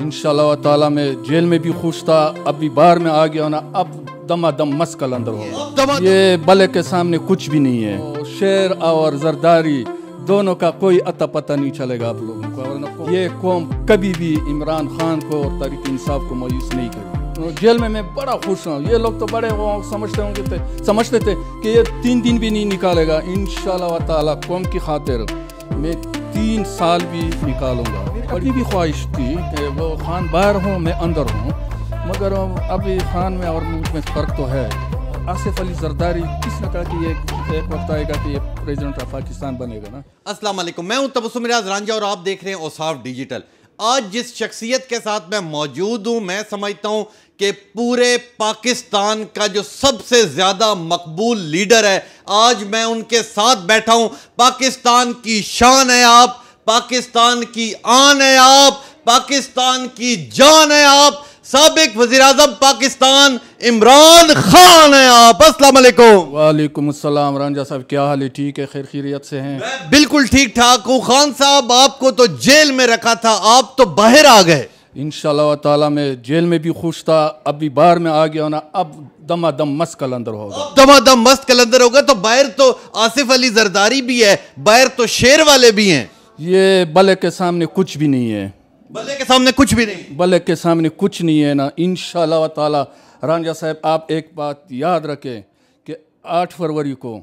इन ताला में जेल में भी खुश था अब भी बाहर में आ गया ना अब दमा दम मस्त अंदर हो ये भले के सामने कुछ भी नहीं है शेर और जरदारी दोनों का कोई अता पता नहीं चलेगा आप लोगों को ये कौम कभी भी इमरान खान को और तारीख इंसाफ को मायूस नहीं करेगी जेल में मैं बड़ा खुश हूँ ये लोग तो बड़े वो समझते होंगे थे समझते थे कि ये तीन दिन भी नहीं निकालेगा इन ताला कौम की खातिर मैं तीन साल भी निकालूंगा बड़ी भी ख्वाहिश थी कि वो खान बाहर हूँ मैं अंदर हूँ मगर अभी खान में और मुल्क में फ़र्क तो है आसिफ अली जरदारी किसने कहा कि एक एक वक्त आएगा कि ये प्रेसिडेंट ऑफ पाकिस्तान बनेगा ना असलम मैं हूँ तबसुम राज रांझा और आप देख रहे हैं ओसाफ डिजिटल आज जिस शख्सियत के साथ मैं मौजूद हूँ मैं समझता हूँ कि पूरे पाकिस्तान का जो सबसे ज़्यादा मकबूल लीडर है आज मैं उनके साथ बैठा हूं पाकिस्तान की शान है आप पाकिस्तान की आन है आप पाकिस्तान की जान है आप सबक वजी अजम पाकिस्तान इमरान खान है आप असलकुम वालेकुम असलम रंजा साहब क्या हाल है ठीक है खैर खीरियत से हैं बिल्कुल ठीक ठाक हूँ खान साहब आपको तो जेल में रखा था आप तो बाहर आ गए इन ताला मैं जेल में भी खुश था अब भी बाहर में आ गया ना अब दम मस्त कलंदर होगा दम मस्त कलंदर होगा तो बाहर तो आसिफ अली जरदारी भी है बाहर तो शेर वाले भी हैं ये बले के सामने कुछ भी नहीं है बले के सामने कुछ भी नहीं बले के सामने कुछ नहीं है ना इन ताला रांझा साहब आप एक बात याद रखें कि आठ फरवरी को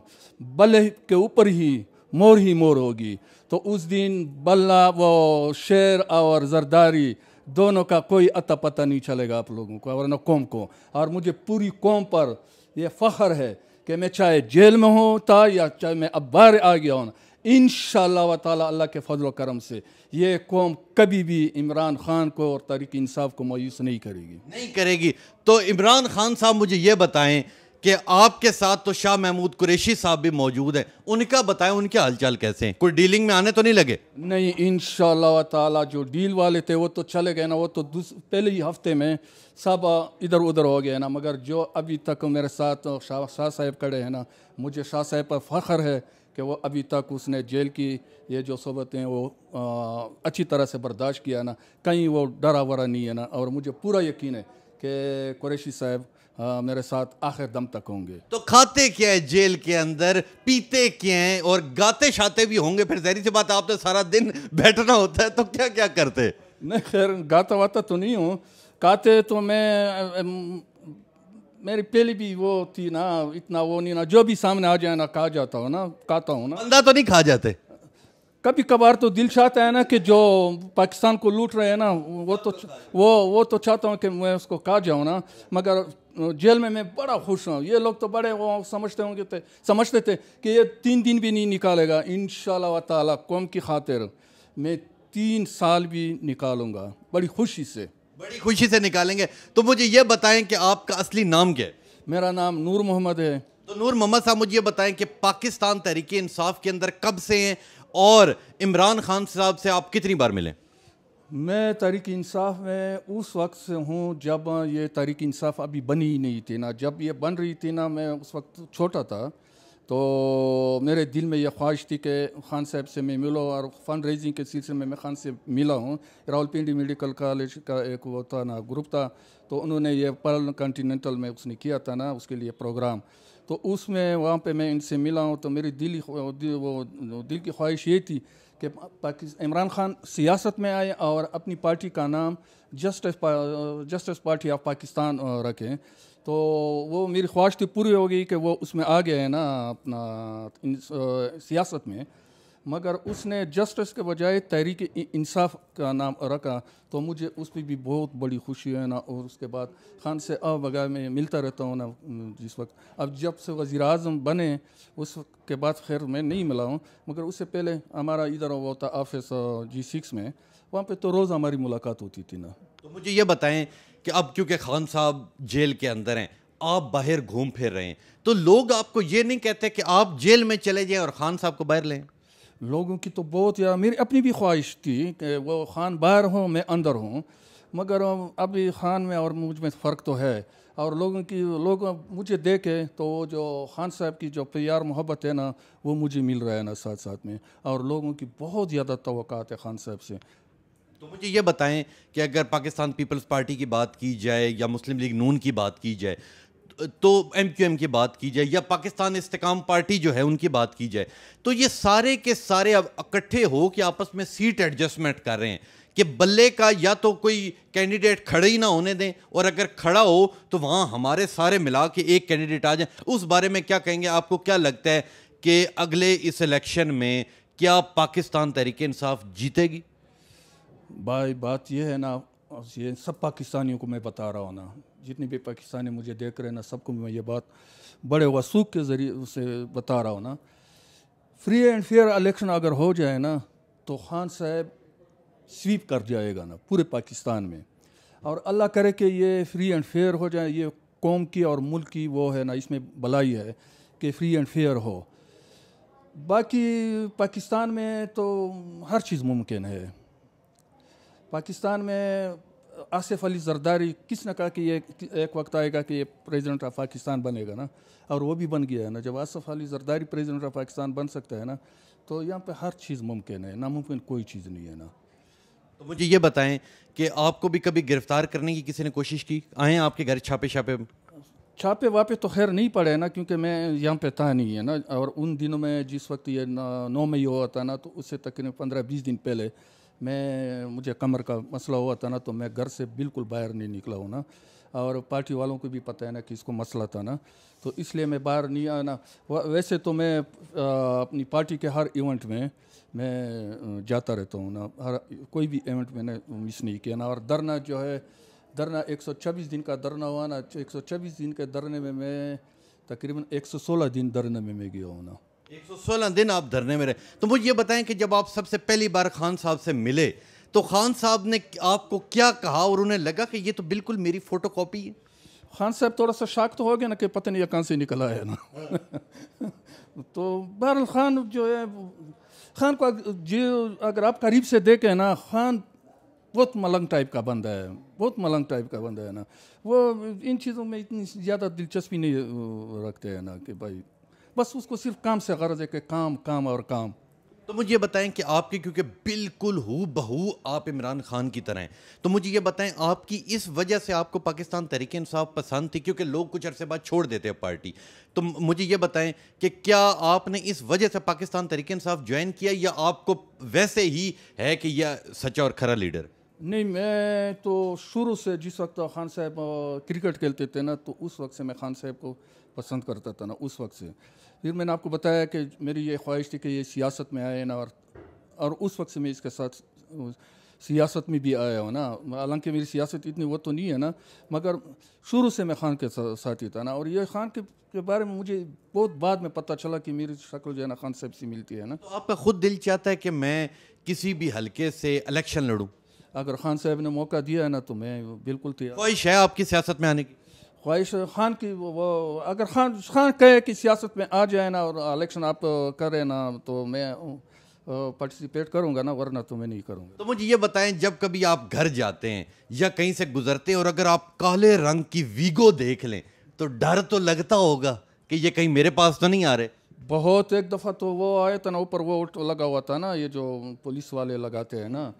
बले के ऊपर ही मोर ही मोर होगी तो उस दिन बल्ला वो शेर और जरदारी दोनों का कोई अता पता नहीं चलेगा आप लोगों को वरना कौम को और मुझे पूरी कौम पर यह फ़ख्र है कि मैं चाहे जेल में होता या चाहे मैं अब बाहर आ गया हूँ इन शाह अल्लाह के फजल करम से ये कौम कभी भी इमरान खान को और तरीक इंसाफ को मायूस नहीं करेगी नहीं करेगी तो इमरान खान साहब मुझे ये बताएं कि आपके साथ तो शाह महमूद कुरेशी साहब भी मौजूद हैं उनका बताएं उनके हालचाल कैसे हैं कोई डीलिंग में आने तो नहीं लगे नहीं इन ताला जो डील वाले थे वो तो चले गए ना वो तो पहले ही हफ्ते में सब इधर उधर हो गए ना मगर जो अभी तक मेरे साथ शाह शाह साहब खड़े हैं ना मुझे शाह साहब पर फ़ख्र है कि वो अभी तक उसने जेल की ये जो सोबत हैं वो आ, अच्छी तरह से बर्दाश्त किया ना कहीं वो डरा वरा नहीं है ना और मुझे पूरा यकीन है कि कुरेशी साहब आ, मेरे साथ आखिर दम तक होंगे तो खाते क्या है जेल के अंदर पीते क्या हैं और गाते शाते भी होंगे फिर जहरी सी बात आपने सारा दिन बैठना होता है तो क्या क्या करते नहीं खैर गाता वाता तो नहीं हूँ गाते तो मैं मेरी पहली भी वो थी ना इतना वो नहीं ना जो भी सामने आ जाए ना खा जाता हो ना खाता हूँ ना अंदा तो नहीं खा जाते कभी कभार तो दिल चाहता है ना कि जो पाकिस्तान को लूट रहे हैं ना वो तो वो वो तो चाहता हूँ कि मैं उसको कहा जाऊँ ना मगर जेल में मैं बड़ा खुश हूँ ये लोग तो बड़े वो समझते होंगे थे समझते थे कि ये तीन दिन भी नहीं निकालेगा इन ताला कौम की खातिर मैं तीन साल भी निकालूंगा बड़ी खुशी से बड़ी खुशी से निकालेंगे तो मुझे ये बताएं कि आपका असली नाम क्या है मेरा नाम नूर मोहम्मद है तो नूर मोहम्मद साहब मुझे ये बताएं कि पाकिस्तान तहरीक इंसाफ के अंदर कब से हैं और इमरान खान साहब से आप कितनी बार मिले मैं तहरीक इंसाफ में उस वक्त से हूँ जब ये तहरीक इंसाफ अभी बनी ही नहीं थी ना जब ये बन रही थी ना मैं उस वक्त छोटा था तो मेरे दिल में यह ख्वाहिश थी कि खान साहब से मैं मिलो और फंड रेजिंग के सिलसिले में मैं खान से मिला हूँ रावलपिंडी मेडिकल कॉलेज का एक वो था ना ग्रुप था तो उन्होंने ये पर्ल कॉन्टीनेंटल में उसने किया था ना उसके लिए प्रोग्राम तो उसमें वहाँ पे मैं इनसे मिला हूँ तो मेरी दिल, वो दिल की ख्वाहिश ये थी कि इमरान खान सियासत में आए और अपनी पार्टी का नाम justice justice party of Pakistan रखें तो वो मेरी ख्वाहिश थी पूरी हो गई कि वो उसमें आ गए है ना अपना इन, सियासत में मगर उसने जस्टिस के बजाय तहरीक इंसाफ का नाम रखा तो मुझे उस पर भी बहुत बड़ी खुशी है ना और उसके बाद खान से अब वगैरह में मिलता रहता हूँ ना जिस वक्त अब जब से वज़ी अजम बने उस के बाद खैर मैं नहीं मिला हूँ मगर उससे पहले हमारा इधर हुआ था ऑफिस जी सिक्स में वहाँ पर तो रोज़ हमारी मुलाकात होती थी ना तो मुझे ये बताएं कि अब क्योंकि खान साहब जेल के अंदर हैं आप बाहर घूम फिर रहे हैं तो लोग आपको ये नहीं कहते कि आप जेल में चले जाएं और खान साहब को बाहर लें लोगों की तो बहुत या मेरी अपनी भी ख्वाहिश थी कि वो खान बाहर हों मैं अंदर हूँ मगर अभी खान में और मुझ में फ़र्क तो है और लोगों की लोग मुझे देखे तो वो जो खान साहब की जो प्यार मोहब्बत है ना वो मुझे मिल रहा है ना साथ साथ में और लोगों की बहुत ज़्यादा तो है खान साहब से तो मुझे ये बताएं कि अगर पाकिस्तान पीपल्स पार्टी की बात की जाए या मुस्लिम लीग नून की बात की जाए तो एम क्यू एम की बात की जाए या पाकिस्तान इस्तेकाम पार्टी जो है उनकी बात की जाए तो ये सारे के सारे अब इकट्ठे हो कि आपस में सीट एडजस्टमेंट कर रहे हैं कि बल्ले का या तो कोई कैंडिडेट खड़े ही ना होने दें और अगर खड़ा हो तो वहाँ हमारे सारे मिला के एक कैंडिडेट आ जाए उस बारे में क्या कहेंगे आपको क्या लगता है कि अगले इस इलेक्शन में क्या पाकिस्तान तरीके इंसाफ जीतेगी भाई बात यह है ना ये सब पाकिस्तानियों को मैं बता रहा हूँ ना जितने भी पाकिस्तानी मुझे देख रहे हैं ना सबको मैं ये बात बड़े वसूख के ज़रिए उसे बता रहा हूँ ना फ्री एंड फेयर इलेक्शन अगर हो जाए ना तो खान साहब स्वीप कर जाएगा ना पूरे पाकिस्तान में और अल्लाह करे कि ये फ्री एंड फेयर हो जाए ये कौम की और मुल्क की वो है ना इसमें भलाई है कि फ्री एंड फेयर हो बाकी पाकिस्तान में तो हर चीज़ मुमकिन है पाकिस्तान में आसिफ अली जरदारी किसने कहा कि ये एक वक्त आएगा कि ये प्रेसिडेंट ऑफ पाकिस्तान बनेगा ना और वो भी बन गया है ना जब आसिफ अली जरदारी प्रेसिडेंट ऑफ पाकिस्तान बन सकता है ना तो यहाँ पे हर चीज़ मुमकिन है नामुमकिन कोई चीज़ नहीं है ना तो मुझे ये बताएं कि आपको भी कभी गिरफ्तार करने की किसी ने कोशिश की आए आपके घर छापे छापे छापे वापे तो खैर नहीं पड़े ना क्योंकि मैं यहाँ पे था नहीं है ना और उन दिनों में जिस वक्त ये नौ मई हुआ था ना तो उससे तकरीबन पंद्रह बीस दिन पहले मैं मुझे कमर का मसला हुआ था ना तो मैं घर से बिल्कुल बाहर नहीं निकला हूँ ना और पार्टी वालों को भी पता है ना कि इसको मसला था ना तो इसलिए मैं बाहर नहीं आना वैसे तो मैं अपनी पार्टी के हर इवेंट में मैं जाता रहता हूँ ना हर कोई भी इवेंट मैंने मिस नहीं किया ना और धरना जो है धरना 124 दिन का धरना हुआ ना 124 दिन के धरने में मैं तकरीबन 116 दिन धरने में मैं गया हूँ ना 116 दिन आप धरने में रहे तो मुझे ये बताएं कि जब आप सबसे पहली बार खान साहब से मिले तो खान साहब ने आपको क्या कहा और उन्हें लगा कि ये तो बिल्कुल मेरी फोटो है खान साहब थोड़ा सा शाक तो हो गया ना कि पता नहीं कहाँ से निकला है ना तो बहर खान जो है खान को जो अगर आप करीब से देखें ना खान बहुत मलंग टाइप का बंदा है बहुत मलंग टाइप का बंदा है ना वो इन चीज़ों में इतनी ज़्यादा दिलचस्पी नहीं रखते हैं ना कि भाई बस उसको सिर्फ काम से गर्ज है कि काम काम और काम तो मुझे ये बताएं कि आपके क्योंकि बिल्कुल हु बहू आप इमरान खान की तरह हैं तो मुझे ये बताएं आपकी इस वजह से आपको पाकिस्तान तरीके इंसाफ पसंद थी क्योंकि लोग कुछ अरसे बाद छोड़ देते हैं पार्टी तो मुझे ये बताएं कि क्या आपने इस वजह से पाकिस्तान तरीके इंसाफ ज्वाइन किया या आपको वैसे ही है कि यह सच्चा और खरा लीडर नहीं मैं तो शुरू से जिस वक्त खान साहब क्रिकेट खेलते थे ना तो उस वक्त से मैं खान साहब को पसंद करता था ना उस वक्त से फिर मैंने आपको बताया कि मेरी ये ख्वाहिश थी कि ये सियासत में आए ना और और उस वक्त से मैं इसके साथ सियासत में भी आया हूँ ना हालांकि मेरी सियासत इतनी वो तो नहीं है ना मगर शुरू से मैं खान के साथ ही था ना और ये खान के, के बारे में मुझे बहुत बाद में पता चला कि मेरी शक्ल जो है ना खान साहब से मिलती है ना तो आपका खुद दिल चाहता है कि मैं किसी भी हलके से इलेक्शन लड़ूँ अगर खान साहब ने मौका दिया है ना तो मैं बिल्कुल तैयार ख्वाहिश है आपकी सियासत में आने की ख्वाहिश खान की वो, वो अगर खान खान कहे कि सियासत में आ जाए ना और इलेक्शन आप करें ना तो मैं पार्टिसिपेट करूंगा ना वरना तो मैं नहीं करूंगा तो मुझे ये बताएं जब कभी आप घर जाते हैं या कहीं से गुजरते हैं और अगर आप काले रंग की वीगो देख लें तो डर तो लगता होगा कि ये कहीं मेरे पास तो नहीं आ रहे बहुत एक दफ़ा तो वो आए था ना ऊपर वो लगा हुआ था ना ये जो पुलिस वाले लगाते हैं ना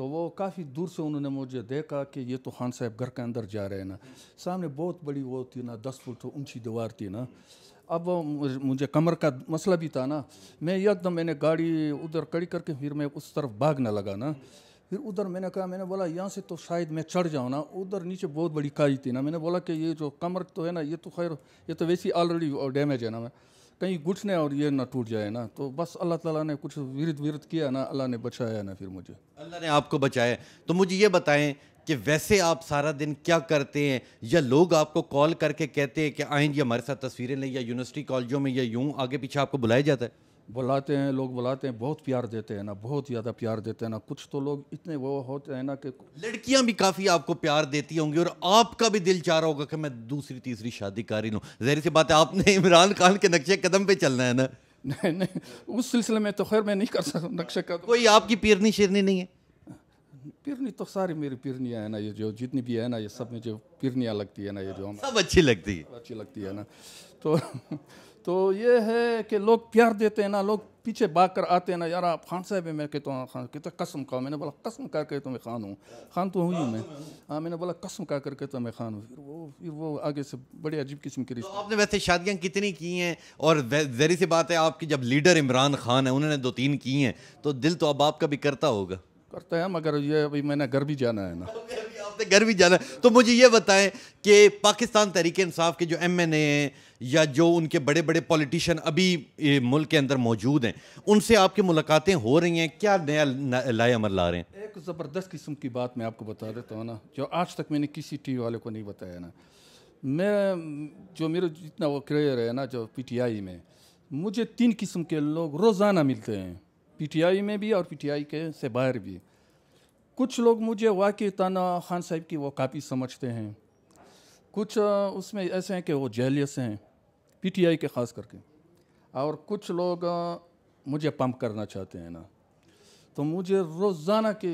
तो वो काफ़ी दूर से उन्होंने मुझे देखा कि ये तो खान साहब घर के अंदर जा रहे हैं ना सामने बहुत बड़ी वो थी ना दस फुट ऊंची दीवार थी ना अब वो मुझे कमर का मसला भी था ना मैं एकदम मैंने गाड़ी उधर कड़ी करके फिर मैं उस तरफ भागने लगा ना फिर उधर मैंने कहा मैंने बोला यहाँ से तो शायद मैं चढ़ जाऊँ ना उधर नीचे बहुत बड़ी काई थी ना मैंने बोला कि ये जो कमर तो है ना ये तो खैर ये तो वैसी ऑलरेडी डैमेज है ना मैं कहीं घुसने और ये ना टूट जाए ना तो बस अल्लाह ताला ने कुछ विरत विरत किया ना अल्लाह ने बचाया ना फिर मुझे अल्लाह ने आपको बचाया तो मुझे ये बताएं कि वैसे आप सारा दिन क्या करते हैं या लोग आपको कॉल करके कहते हैं कि आएँ जी हमारे साथ तस्वीरें लें या यूनिवर्सिटी कॉलेजों में या यूँ आगे पीछे आपको बुलाया जाता है बुलाते हैं लोग बुलाते हैं बहुत प्यार देते हैं ना बहुत ज़्यादा प्यार देते हैं ना कुछ तो लोग इतने वो होते हैं ना कि लड़कियां भी काफ़ी आपको प्यार देती होंगी और आपका भी दिल चाह रहा होगा कि मैं दूसरी तीसरी शादी कर ही लूँ जहर सी बात है आपने इमरान खान के नक्शे कदम पे चलना है ना नहीं नहीं उस सिलसिले में तो खैर मैं नहीं कर सकता नक्शे कदम कोई आपकी पिरनी शेरनी नहीं है पिरनी तो सारी मेरी पिरनियाँ है ना ये जो जितनी भी है ना ये सब मुझे पिरनियाँ लगती है ना ये जो सब अच्छी लगती है अच्छी लगती है ना तो तो ये है कि लोग प्यार देते हैं ना लोग पीछे भाग कर आते हैं ना यार आप खान साहब है मैं कहता हूँ खान हाँ, कहता कसम खाओ मैंने बोला कसम कर कहता तो मैं खान हूँ खान तो हूँ ही मैं हाँ मैंने बोला कसम का कर कहता तो मैं खान हूँ फिर वो फिर वो आगे से बड़े अजीब किस्म के तो रिश्ते तो आपने वैसे शादियाँ कितनी की हैं और जहरी सी बात है आपकी जब लीडर इमरान खान है उन्होंने दो तीन की हैं तो दिल तो अब आपका भी करता होगा करता है मगर ये अभी मैंने घर भी जाना है ना आपने घर भी जाना है तो मुझे ये बताएं कि पाकिस्तान तहरीक इंसाफ के जो एम एन ए हैं या जो उनके बड़े बड़े पॉलिटिशियन अभी मुल्क के अंदर मौजूद हैं उनसे आपकी मुलाकातें हो रही हैं क्या नया लाए अमर ला रहे हैं एक ज़बरदस्त किस्म की बात मैं आपको बता देता हूँ ना जो आज तक मैंने किसी टी वाले को नहीं बताया ना मैं जो मेरा जितना वो क्रेयर है ना जो पीटीआई में मुझे तीन किस्म के लोग रोज़ाना मिलते हैं आई में भी और आई के से बाहर भी कुछ लोग मुझे वाकई ताना खान साहब की वो कापी समझते हैं कुछ उसमें ऐसे हैं कि वो जेलियस हैं पीटीआई के ख़ास करके और कुछ लोग मुझे पंप करना चाहते हैं ना तो मुझे रोज़ाना के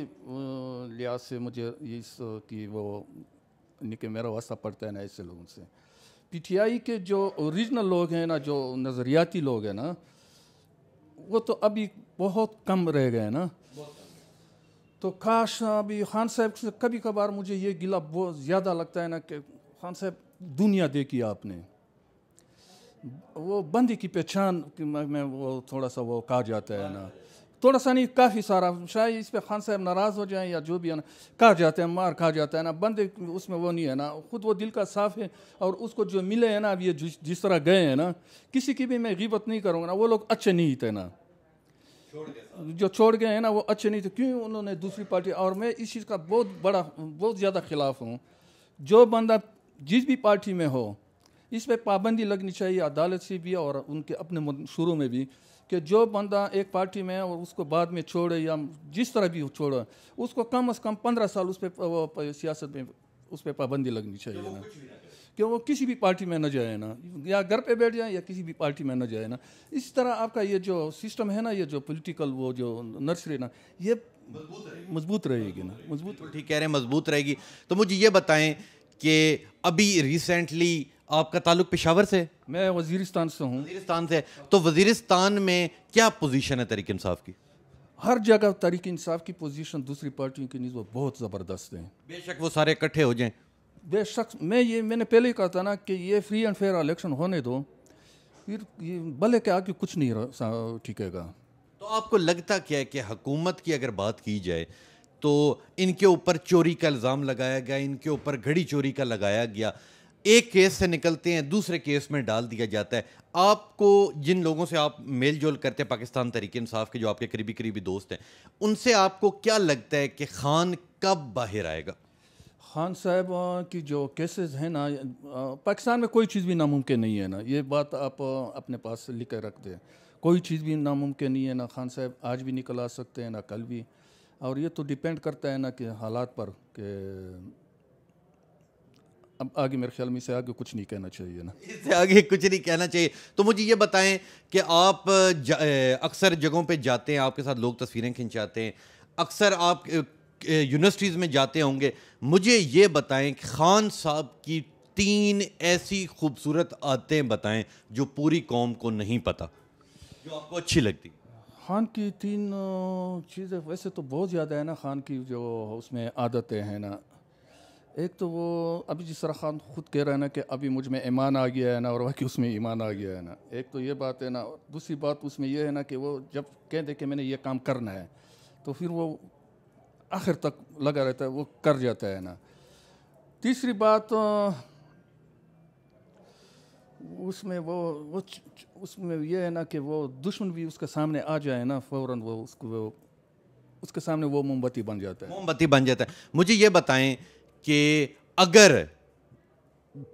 लिहाज से मुझे इस की वो निके मेरा वास्ता पड़ता है ना ऐसे लोगों से पीटीआई के जो ओरिजिनल लोग हैं ना जो नज़रियाती लोग हैं ना वो तो अभी बहुत कम रह गए ना तो काश अभी खान साहब से कभी कभार मुझे ये गिला बहुत ज़्यादा लगता है ना कि खान साहब दुनिया देखी आपने वो बंदी की पहचान में वो थोड़ा सा वो कहा जाता है ना थोड़ा सा नहीं काफ़ी सारा शायद इस पर खान साहब नाराज़ हो जाएं या जो भी है ना कहा जाते हैं मार कहा जाता है ना बंदे उसमें वो नहीं है ना खुद वो दिल का साफ़ है और उसको जो मिले हैं ना अब ये जिस तरह गए हैं ना किसी की भी मैं गिबत नहीं करूँगा ना वो लोग अच्छे नहीं थे ना जो छोड़ गए हैं ना वो अच्छे नहीं थे क्यों उन्होंने दूसरी पार्टी और मैं इस चीज़ का बहुत बड़ा बहुत ज़्यादा खिलाफ हूँ जो बंदा जिस भी पार्टी में हो इस पर पाबंदी लगनी चाहिए अदालत से भी और उनके अपने शुरू में भी कि जो बंदा एक पार्टी में और उसको बाद में छोड़े या जिस तरह भी छोड़े उसको कम अज़ कम पंद्रह साल उस पर सियासत में उस पर पाबंदी लगनी चाहिए तो ना क्यों वो किसी भी पार्टी में न जाए ना या घर पे बैठ जाए या किसी भी पार्टी में न जाए ना इस तरह आपका ये जो सिस्टम है ना ये जो पॉलिटिकल वो जो नर्सरी ना ये मजबूत रहेगी ना मजबूत ठीक कह रहे हैं मजबूत रहेगी तो मुझे ये बताएं कि अभी रिसेंटली आपका ताल्लुक पेशावर से मैं वजीरिस्तान से हूँ वजीरिस्तान से तो वजीरिस्तान में क्या पोजीशन है तरीक इंसाफ की हर जगह तरीक इंसाफ की पोजीशन दूसरी पार्टियों की नीचे बहुत ज़बरदस्त है बेशक वो सारे इकट्ठे हो जाएं बेशक मैं ये मैंने पहले ही कहा था ना कि ये फ्री एंड फेयर इलेक्शन होने दो फिर ये भले क्या कि कुछ नहीं टिकेगा तो आपको लगता क्या है कि हकूमत की अगर बात की जाए तो इनके ऊपर चोरी का इल्ज़ाम लगाया गया इनके ऊपर घड़ी चोरी का लगाया गया एक केस से निकलते हैं दूसरे केस में डाल दिया जाता है आपको जिन लोगों से आप मेल जोल करते हैं पाकिस्तान तरीके इंसाफ के जो आपके करीबी करीबी दोस्त हैं उनसे आपको क्या लगता है कि खान कब बाहर आएगा खान साहब की जो केसेस हैं ना पाकिस्तान में कोई चीज़ भी नामुमकिन नहीं है ना ये बात आप अपने पास लिख कर रख दें कोई चीज़ भी नामुमकिन नहीं है ना खान साहब आज भी निकल आ सकते हैं ना कल भी और ये तो डिपेंड करता है ना कि हालात पर कि अब आगे मेरे ख्याल में इसे आगे कुछ नहीं कहना चाहिए ना इसे आगे कुछ नहीं कहना चाहिए तो मुझे ये बताएं कि आप अक्सर जगहों पे जाते हैं आपके साथ लोग तस्वीरें खिंचाते हैं अक्सर आप यूनिवर्सिटीज़ में जाते होंगे मुझे ये बताएं कि खान साहब की तीन ऐसी खूबसूरत आदतें बताएं जो पूरी कौम को नहीं पता जो आपको अच्छी लगती खान की तीन चीज़ें वैसे तो बहुत ज़्यादा है ना खान की जो उसमें आदतें हैं ना एक तो वो अभी जिस तरह खान खुद कह रहा है ना कि अभी मुझ में ईमान आ गया है ना और वाकई उसमें ईमान आ गया है ना एक तो ये बात है ना दूसरी बात उसमें यह है ना कि वो जब कह दे कि मैंने ये काम करना है तो फिर वो आखिर तक लगा रहता है वो कर जाता है ना तीसरी बात उसमें वो वो उसमें ये है ना कि वो दुश्मन भी उसके सामने आ जाए ना फ़ौर वो उसको वो उसके सामने वो मोमबत्ती बन जाता है मोमबत्ती बन जाता है मुझे ये बताएं कि अगर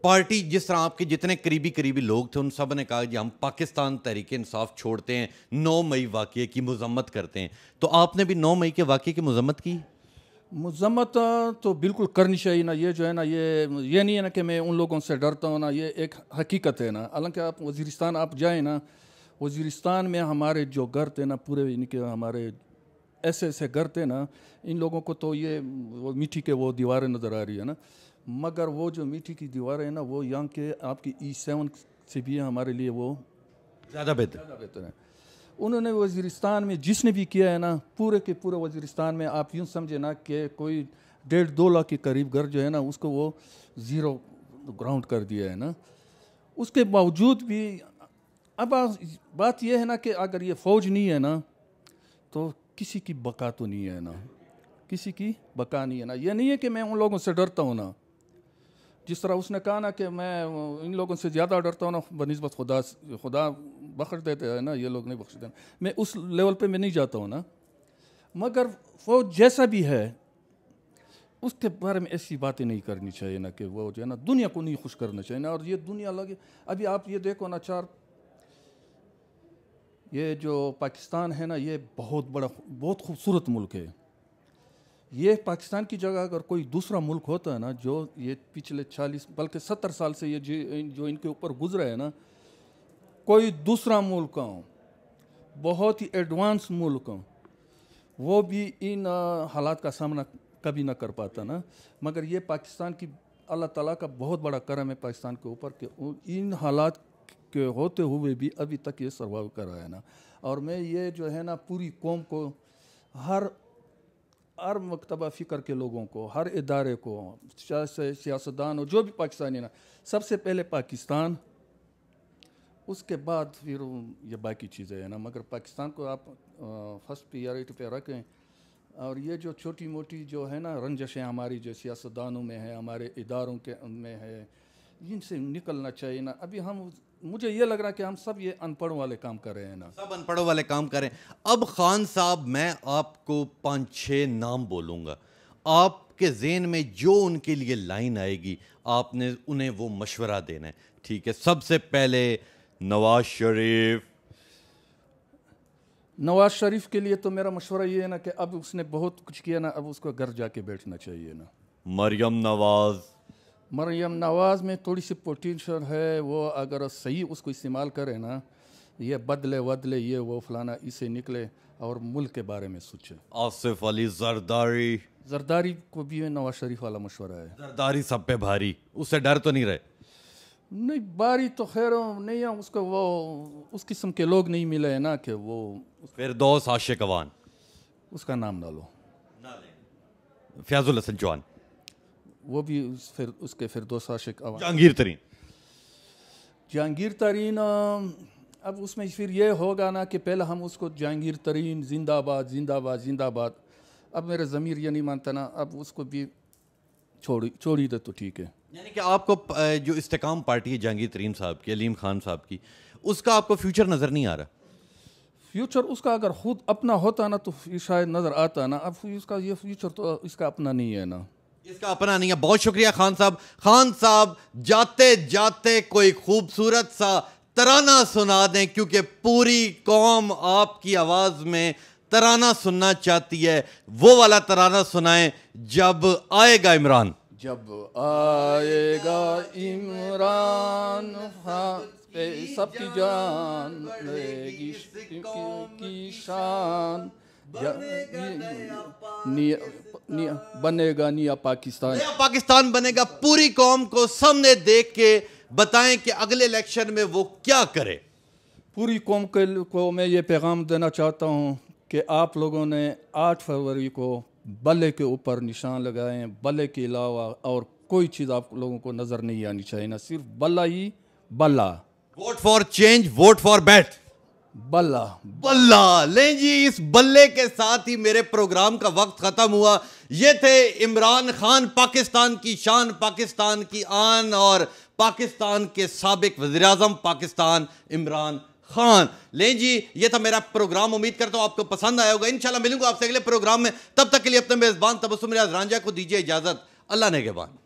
पार्टी जिस तरह आपके जितने करीबी करीबी लोग थे उन सब ने कहा कि हम पाकिस्तान तहरीक इंसाफ छोड़ते हैं नौ मई वाक़े की मजम्मत करते हैं तो आपने भी नौ मई के वाक़े की मजम्मत की मजम्मत तो बिल्कुल करनी चाहिए ना ये जो है ना ये ये नहीं है ना कि मैं उन लोगों से डरता हूँ ना ये एक हकीकत है ना हालांकि आप वजीरस्तान आप जाए ना वजीरस्तान में हमारे जो घर थे ना पूरे इनके हमारे ऐसे ऐसे घर थे ना इन लोगों को तो ये मिट्टी के वो दीवारें नज़र आ रही है ना मगर वो जो मीठी की दीवार है ना वो यहाँ के आपकी ई e सेवन से भी हमारे लिए वो ज़्यादा बेहतर ज़्यादा बेहतर है उन्होंने वजीरिस्तान में जिसने भी किया है ना पूरे के पूरे वजीरिस्तान में आप यूँ समझे ना कि कोई डेढ़ दो लाख के करीब घर जो है ना उसको वो ज़ीरो ग्राउंड कर दिया है ना उसके बावजूद भी अब बात यह है ना कि अगर ये फ़ौज नहीं है ना तो किसी की बका तो नहीं है ना किसी की बका नहीं है ना ये नहीं है कि मैं उन लोगों से डरता हूँ ना जिस तरह उसने कहा ना कि मैं इन लोगों से ज़्यादा डरता हूँ ना बनस्बत खुदा खुदा बख्श देते हैं ना ये लोग नहीं बख्श देते मैं उस लेवल पे मैं नहीं जाता हूँ ना मगर वो जैसा भी है उसके बारे में ऐसी बातें नहीं करनी चाहिए ना कि वो जो है ना दुनिया को नहीं खुश करना चाहिए ना और ये दुनिया लगे अभी आप ये देखो ना चार ये जो पाकिस्तान है ना ये बहुत बड़ा बहुत खूबसूरत मुल्क है ये पाकिस्तान की जगह अगर कोई दूसरा मुल्क होता है ना जो ये पिछले चालीस बल्कि सत्तर साल से ये जो इनके ऊपर गुजरा है ना कोई दूसरा मुल्क हो बहुत ही एडवांस मुल्क हो वो भी इन हालात का सामना कभी ना कर पाता ना मगर ये पाकिस्तान की अल्लाह ताला का बहुत बड़ा करम है पाकिस्तान के ऊपर कि इन हालात के होते हुए भी अभी तक ये सर्वाइव कर रहा है ना और मैं ये जो है ना पूरी कौम को हर हर मकतबा फ़िक्र के लोगों को हर इदारे को सियासतदान और जो भी पाकिस्तानी ना सबसे पहले पाकिस्तान उसके बाद फिर ये बाकी चीज़ें हैं ना मगर पाकिस्तान को आप फर्स्ट प्रियॉरिटी पे रखें और ये जो छोटी मोटी जो है ना रंजशें हमारी जो सियासतदानों में है हमारे इदारों के में है इनसे निकलना चाहिए ना अभी हम मुझे ये लग रहा है कि हम सब ये अनपढ़ों वाले काम कर रहे हैं ना सब अनपढ़ों वाले काम कर रहे हैं अब खान साहब मैं आपको पाँच छः नाम बोलूँगा आपके जेन में जो उनके लिए लाइन आएगी आपने उन्हें वो मशवरा देना है ठीक है सबसे पहले नवाज शरीफ नवाज शरीफ के लिए तो मेरा मशवरा ये है ना कि अब उसने बहुत कुछ किया ना अब उसको घर जाके बैठना चाहिए ना मरियम नवाज़ मरियम नवाज़ में थोड़ी सी पोटेंशल है वो अगर सही उसको इस्तेमाल करें ना ये बदले बदले ये वो फलाना इसे निकले और मुल्क के बारे में सोचे आसिफ अली जरदारी जरदारी को भी नवाज शरीफ वाला मशवरा है जरदारी सब पे भारी उससे डर तो नहीं रहे नहीं बारी तो खैर नहीं है उसको वो उस किस्म के लोग नहीं मिले हैं ना कि वो फिर दोस्त आशिक अवान उसका नाम डालो ना फैजुल हसन चौहान वो भी उस फिर उसके फिर दो साशिक जहांगीर तरीन जहांगीर तरीन अब उसमें फिर ये होगा ना कि पहले हम उसको जहांगीर तरीन जिंदाबाद जिंदाबाद जिंदाबाद अब मेरा ज़मीर ये नहीं मानता ना अब उसको भी छोड़ छोड़ी दे तो ठीक है यानी कि आपको जो इस्तेकाम पार्टी है जहांगीर तरीन साहब की अलीम खान साहब की उसका आपको फ्यूचर नज़र नहीं आ रहा फ्यूचर उसका अगर खुद अपना होता ना तो शायद नज़र आता ना अब उसका ये फ्यूचर तो इसका अपना नहीं है ना इसका अपना नहीं है बहुत शुक्रिया खान साहब खान साहब जाते जाते कोई खूबसूरत सा तराना सुना दें क्योंकि पूरी कौम आपकी आवाज़ में तराना सुनना चाहती है वो वाला तराना सुनाएं जब आएगा इमरान जब आएगा इमरान सबकी जान लेगी की शान बनेगा निया पाकिस्तान निया पाकिस्तान बनेगा पूरी कौम को सामने देख के बताएं कि अगले इलेक्शन में वो क्या करे पूरी कौम के को मैं ये पैगाम देना चाहता हूँ कि आप लोगों ने 8 फरवरी को बल्ले के ऊपर निशान लगाए बल्ले के अलावा और कोई चीज़ आप लोगों को नज़र नहीं आनी चाहिए ना सिर्फ बल्ला ही बल्ला vote for change vote for bat बल्ला बल्ला लें जी इस बल्ले के साथ ही मेरे प्रोग्राम का वक्त ख़त्म हुआ ये थे इमरान खान पाकिस्तान की शान पाकिस्तान की आन और पाकिस्तान के सबक वजी अजम पाकिस्तान इमरान खान लें जी ये था मेरा प्रोग्राम उम्मीद करता हूँ आपको पसंद आया होगा इनशाला मिलूंगा आपसे अगले प्रोग्राम में तब तक के लिए अपने मेज़बान तबसुम रियाज रांझा को दीजिए इजाज़त अल्लाह ने के